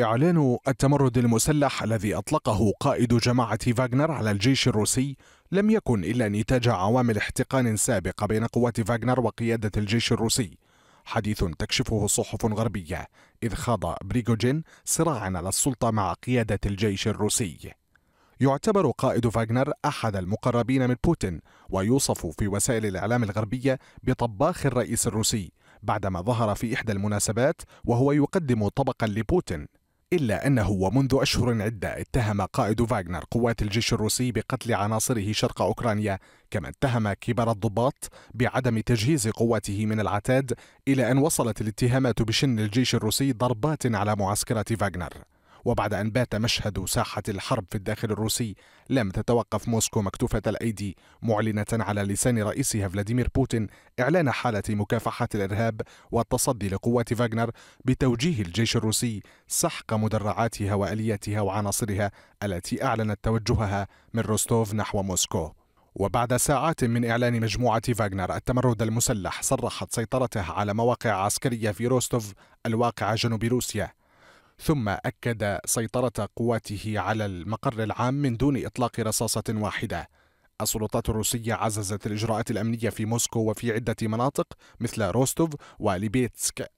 إعلان التمرد المسلح الذي أطلقه قائد جماعة فاغنر على الجيش الروسي لم يكن إلا نتاج عوامل احتقان سابقة بين قوات فاغنر وقيادة الجيش الروسي حديث تكشفه صحف غربية إذ خاض بريغوجين صراعا على السلطة مع قيادة الجيش الروسي يعتبر قائد فاغنر أحد المقربين من بوتين ويوصف في وسائل الإعلام الغربية بطباخ الرئيس الروسي بعدما ظهر في إحدى المناسبات وهو يقدم طبقا لبوتين إلا أنه ومنذ أشهر عدة اتهم قائد فاغنر قوات الجيش الروسي بقتل عناصره شرق أوكرانيا كما اتهم كبار الضباط بعدم تجهيز قواته من العتاد إلى أن وصلت الاتهامات بشن الجيش الروسي ضربات على معسكرات فاغنر وبعد أن بات مشهد ساحة الحرب في الداخل الروسي لم تتوقف موسكو مكتوفة الأيدي معلنة على لسان رئيسها فلاديمير بوتين إعلان حالة مكافحة الإرهاب والتصدي لقوات فاغنر بتوجيه الجيش الروسي سحق مدرعاتها وآلياتها وعناصرها التي أعلنت توجهها من روستوف نحو موسكو وبعد ساعات من إعلان مجموعة فاغنر التمرد المسلح صرحت سيطرتها على مواقع عسكرية في روستوف الواقعة جنوب روسيا ثم أكد سيطرة قواته على المقر العام من دون إطلاق رصاصة واحدة السلطات الروسية عززت الإجراءات الأمنية في موسكو وفي عدة مناطق مثل روستوف وليبيتسك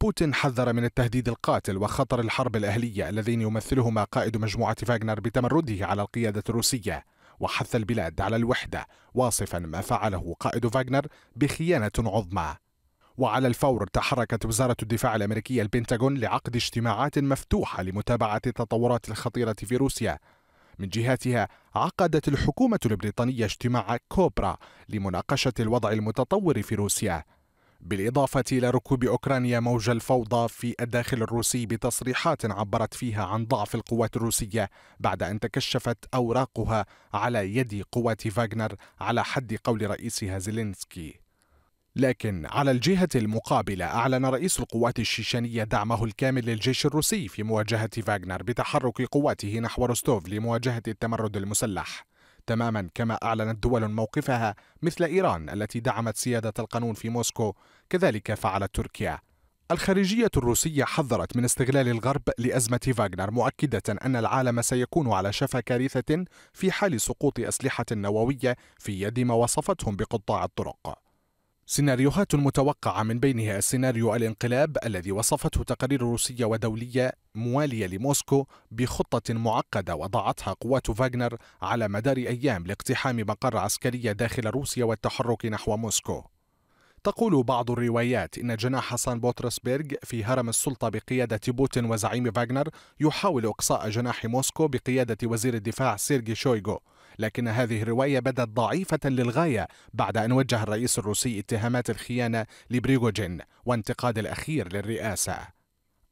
بوتين حذر من التهديد القاتل وخطر الحرب الأهلية الذين يمثلهما قائد مجموعة فاغنر بتمرده على القيادة الروسية وحث البلاد على الوحدة واصفا ما فعله قائد فاغنر بخيانة عظمى وعلى الفور تحركت وزارة الدفاع الأمريكية البنتاغون لعقد اجتماعات مفتوحة لمتابعة التطورات الخطيرة في روسيا من جهتها عقدت الحكومة البريطانية اجتماع كوبرا لمناقشة الوضع المتطور في روسيا بالإضافة إلى ركوب أوكرانيا موج الفوضى في الداخل الروسي بتصريحات عبرت فيها عن ضعف القوات الروسية بعد أن تكشفت أوراقها على يد قوات فاغنر على حد قول رئيسها زيلينسكي لكن على الجهة المقابلة أعلن رئيس القوات الشيشانية دعمه الكامل للجيش الروسي في مواجهة فاغنر بتحرك قواته نحو روستوف لمواجهة التمرد المسلح تماما كما أعلنت دول موقفها مثل إيران التي دعمت سيادة القانون في موسكو كذلك فعلت تركيا الخارجية الروسية حذرت من استغلال الغرب لأزمة فاغنر مؤكدة أن العالم سيكون على شفا كارثة في حال سقوط أسلحة نووية في يد ما وصفتهم بقطاع الطرق سيناريوهات متوقعة من بينها السيناريو الانقلاب الذي وصفته تقارير روسية ودولية موالية لموسكو بخطة معقدة وضعتها قوات فاغنر على مدار أيام لاقتحام مقر عسكرية داخل روسيا والتحرك نحو موسكو تقول بعض الروايات إن جناح سان بوترسبيرغ في هرم السلطة بقيادة بوتين وزعيم فاغنر يحاول إقصاء جناح موسكو بقيادة وزير الدفاع سيرجي شويغو لكن هذه الرواية بدت ضعيفة للغاية بعد أن وجه الرئيس الروسي اتهامات الخيانة لبريغوجين وانتقاد الأخير للرئاسة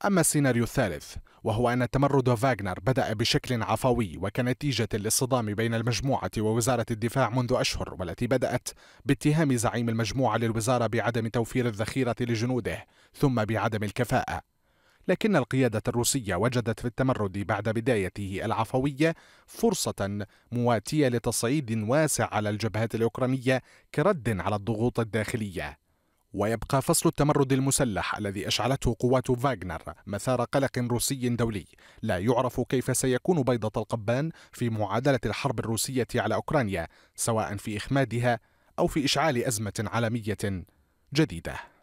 أما السيناريو الثالث وهو أن تمرد فاغنر بدأ بشكل عفوي وكنتيجة للصدام بين المجموعة ووزارة الدفاع منذ أشهر والتي بدأت باتهام زعيم المجموعة للوزارة بعدم توفير الذخيرة لجنوده ثم بعدم الكفاءة لكن القيادة الروسية وجدت في التمرد بعد بدايته العفوية فرصة مواتية لتصعيد واسع على الجبهات الأوكرانية كرد على الضغوط الداخلية ويبقى فصل التمرد المسلح الذي اشعلته قوات فاغنر مثار قلق روسي دولي لا يعرف كيف سيكون بيضه القبان في معادله الحرب الروسيه على اوكرانيا سواء في اخمادها او في اشعال ازمه عالميه جديده